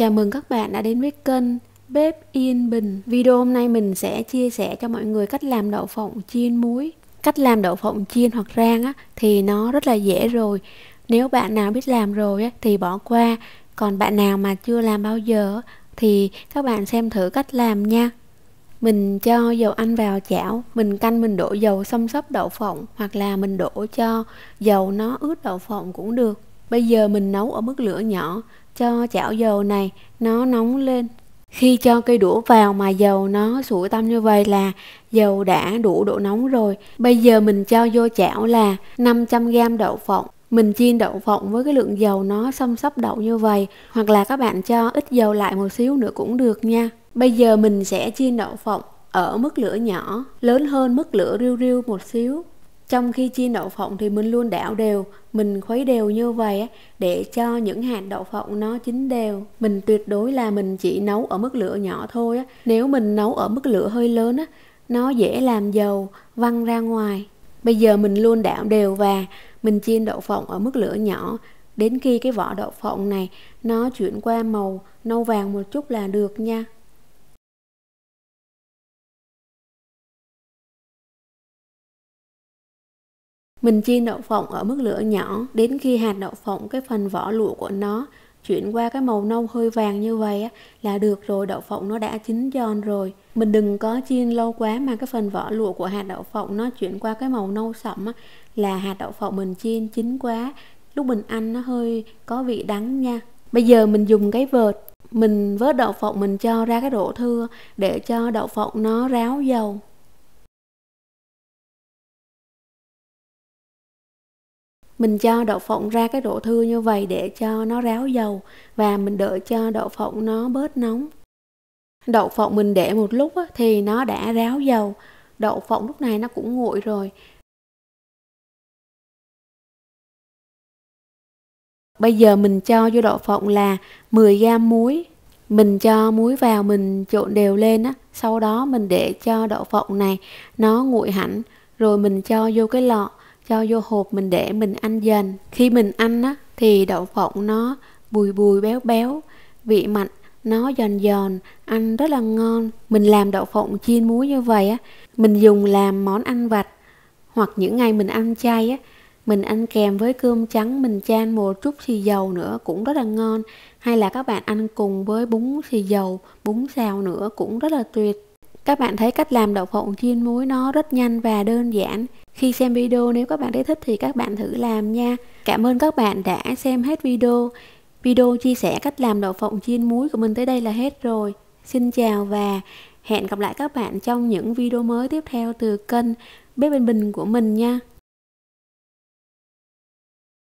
Chào mừng các bạn đã đến với kênh Bếp Yên Bình Video hôm nay mình sẽ chia sẻ cho mọi người cách làm đậu phộng chiên muối Cách làm đậu phộng chiên hoặc rang á, thì nó rất là dễ rồi Nếu bạn nào biết làm rồi á, thì bỏ qua Còn bạn nào mà chưa làm bao giờ thì các bạn xem thử cách làm nha mình cho dầu ăn vào chảo mình canh mình đổ dầu xăm xấp đậu phộng hoặc là mình đổ cho dầu nó ướt đậu phộng cũng được Bây giờ mình nấu ở mức lửa nhỏ, cho chảo dầu này nó nóng lên. Khi cho cây đũa vào mà dầu nó sủi tăm như vậy là dầu đã đủ độ nóng rồi. Bây giờ mình cho vô chảo là 500g đậu phộng. Mình chiên đậu phộng với cái lượng dầu nó xâm sắp đậu như vậy Hoặc là các bạn cho ít dầu lại một xíu nữa cũng được nha Bây giờ mình sẽ chiên đậu phộng ở mức lửa nhỏ Lớn hơn mức lửa riu riu một xíu trong khi chiên đậu phộng thì mình luôn đảo đều mình khuấy đều như vậy để cho những hạt đậu phộng nó chín đều mình tuyệt đối là mình chỉ nấu ở mức lửa nhỏ thôi nếu mình nấu ở mức lửa hơi lớn nó dễ làm dầu văng ra ngoài bây giờ mình luôn đảo đều và mình chiên đậu phộng ở mức lửa nhỏ đến khi cái vỏ đậu phộng này nó chuyển qua màu nâu vàng một chút là được nha Mình chiên đậu phộng ở mức lửa nhỏ đến khi hạt đậu phộng cái phần vỏ lụa của nó chuyển qua cái màu nâu hơi vàng như vậy là được rồi đậu phộng nó đã chín giòn rồi mình đừng có chiên lâu quá mà cái phần vỏ lụa của hạt đậu phộng nó chuyển qua cái màu nâu sẫm là hạt đậu phộng mình chiên chín quá lúc mình ăn nó hơi có vị đắng nha bây giờ mình dùng cái vợt mình vớt đậu phộng mình cho ra cái đổ thưa để cho đậu phộng nó ráo dầu mình cho đậu phộng ra cái độ thưa như vậy để cho nó ráo dầu và mình đợi cho đậu phộng nó bớt nóng đậu phộng mình để một lúc thì nó đã ráo dầu đậu phộng lúc này nó cũng nguội rồi bây giờ mình cho vô đậu phộng là 10 gam muối mình cho muối vào mình trộn đều lên á sau đó mình để cho đậu phộng này nó nguội hẳn rồi mình cho vô cái lọ cho vô hộp mình để mình ăn dần khi mình ăn á thì đậu phộng nó bùi bùi béo béo vị mặn nó giòn giòn ăn rất là ngon mình làm đậu phộng chiên muối như vậy á mình dùng làm món ăn vặt hoặc những ngày mình ăn chay á mình ăn kèm với cơm trắng mình chan một chút xì dầu nữa cũng rất là ngon hay là các bạn ăn cùng với bún xì dầu bún xào nữa cũng rất là tuyệt các bạn thấy cách làm đậu phộng chiên muối nó rất nhanh và đơn giản khi xem video nếu các bạn thấy thích thì các bạn thử làm nha. Cảm ơn các bạn đã xem hết video. Video chia sẻ cách làm đậu phộng chiên muối của mình tới đây là hết rồi. Xin chào và hẹn gặp lại các bạn trong những video mới tiếp theo từ kênh Bếp Bình Bình của mình nha.